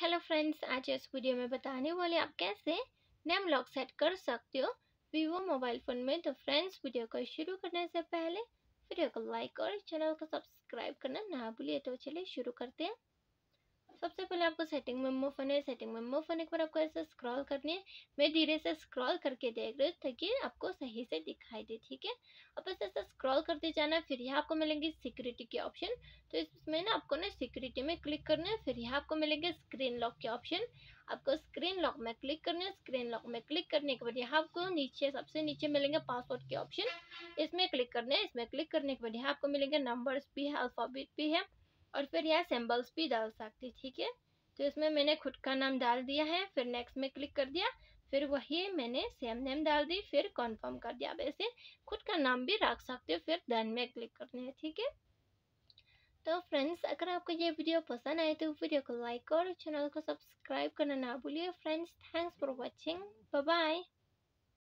hello friends आज इस video में बताने वाले आप कैसे नेम लॉक सेट कर सकते हो वीवो मोबाइल फ़ोन में तो फ्रेंड्स वीडियो को शुरू करने से पहले वीडियो को लाइक और चैनल को सब्सक्राइब करना ना भूलिए तो चलिए शुरू करते हैं सबसे पहले आपको सेटिंग में मूव होने सेटिंग में मूव होने के बाद आपको ऐसे स्क्रॉल करनी है मैं धीरे से स्क्रॉल करके देख रही हूँ ताकि आपको सही से दिखाई दे ठीक है अब बस ऐसे स्क्रॉल करते जाना फिर यहाँ आपको मिलेंगे सिक्योरिटी के ऑप्शन तो इसमें ना आपको ना सिक्योरिटी में क्लिक करना है फिर यहाँ आपको मिलेंगे स्क्रीन लॉक के ऑप्शन आपको स्क्रीन लॉक में क्लिक करना है स्क्रीन लॉक में क्लिक करने के बाद यहाँ आपको नीचे सबसे नीचे मिलेंगे पासवर्ड के ऑप्शन इसमें क्लिक करना है इसमें क्लिक करने के बाद यहाँ आपको मिलेंगे नंबर्स भी है अल्फाबेट भी है और फिर यहाँ सैम्बल्स भी डाल सकती ठीक है तो इसमें मैंने खुद का नाम डाल दिया है फिर नेक्स्ट में क्लिक कर दिया फिर वही मैंने सेम नेम डाल दी फिर कंफर्म कर दिया अब ऐसे खुद का नाम भी रख सकते हो फिर डन में क्लिक करना है ठीक है तो फ्रेंड्स अगर आपको ये वीडियो पसंद आए तो वीडियो को लाइक और चैनल को सब्सक्राइब करना ना भूलिए friends thanks for watching bye